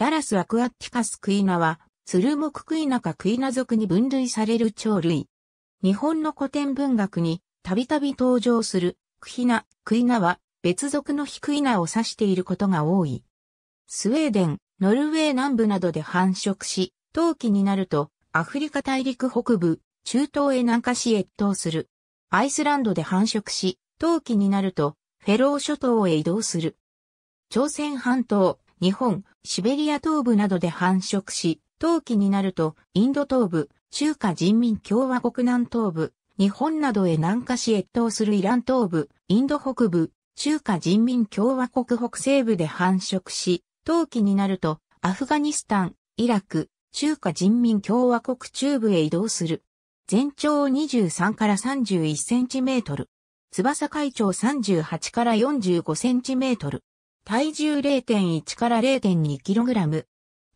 ダラスアクアティカスクイナは、ツルモククイナかクイナ族に分類される鳥類。日本の古典文学に、たびたび登場する、クヒナ、クイナは、別族のヒクイナを指していることが多い。スウェーデン、ノルウェー南部などで繁殖し、冬季になると、アフリカ大陸北部、中東へ南下し越冬する。アイスランドで繁殖し、冬季になると、フェロー諸島へ移動する。朝鮮半島、日本、シベリア東部などで繁殖し、冬季になると、インド東部、中華人民共和国南東部、日本などへ南下し越冬するイラン東部、インド北部、中華人民共和国北西部で繁殖し、冬季になると、アフガニスタン、イラク、中華人民共和国中部へ移動する。全長23から31センチメートル。翼海長38から45センチメートル。体重0.1から0 2キログラム。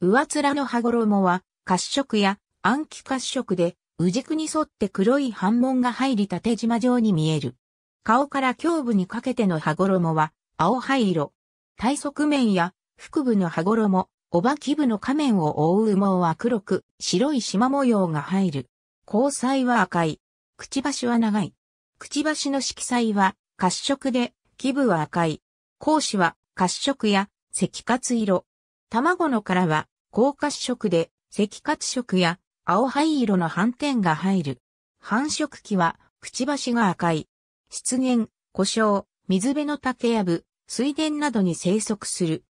上面の羽衣は、褐色や暗記褐色で、うじくに沿って黒い反紋が入り縦縞状に見える。顔から胸部にかけての羽衣は、青灰色。体側面や腹部の羽衣、おばき部の仮面を覆う羽毛は黒く、白い縞模様が入る。交際は赤い。くちばしは長い。くちばしの色彩は褐色で、基部は赤い。講師は褐色や赤褐色。卵の殻は高褐色で赤褐色や青灰色の斑点が入る。繁殖期はくちばしが赤い。湿原、故障、水辺の竹やぶ、水田などに生息する。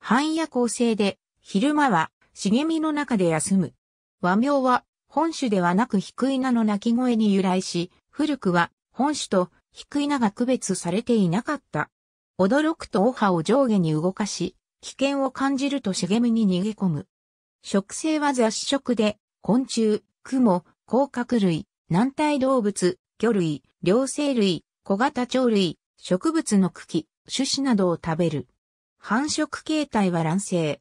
半夜行性で、昼間は茂みの中で休む。和名は本種ではなく低い名の鳴き声に由来し、古くは本種と低い名が区別されていなかった。驚くとオハを上下に動かし、危険を感じると茂みに逃げ込む。食性は雑食で、昆虫、クモ、甲殻類、軟体動物、魚類、両生類、小型鳥類、植物の茎、種子などを食べる。繁殖形態は卵生。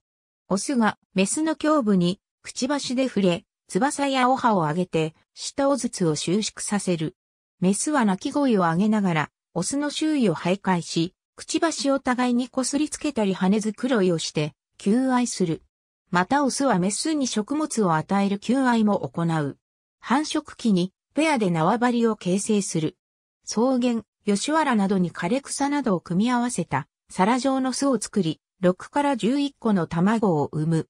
オスがメスの胸部にくちばしで触れ、翼やオハを上げて、舌をずつを収縮させる。メスは鳴き声を上げながら、オスの周囲を徘徊し、くちばしを互いにこすりつけたり羽ろいをして、求愛する。またオスはメスに食物を与える求愛も行う。繁殖期にペアで縄張りを形成する。草原、吉原などに枯れ草などを組み合わせた皿状の巣を作り、6から11個の卵を産む。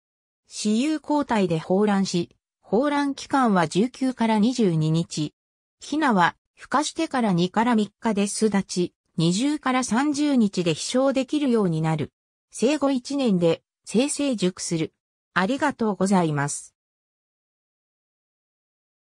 私有交代で放卵し、放卵期間は19から22日。ヒナは孵化してから2から3日で巣立ち、20から30日で飛翔できるようになる。生後1年で、生成熟する。ありがとうございます。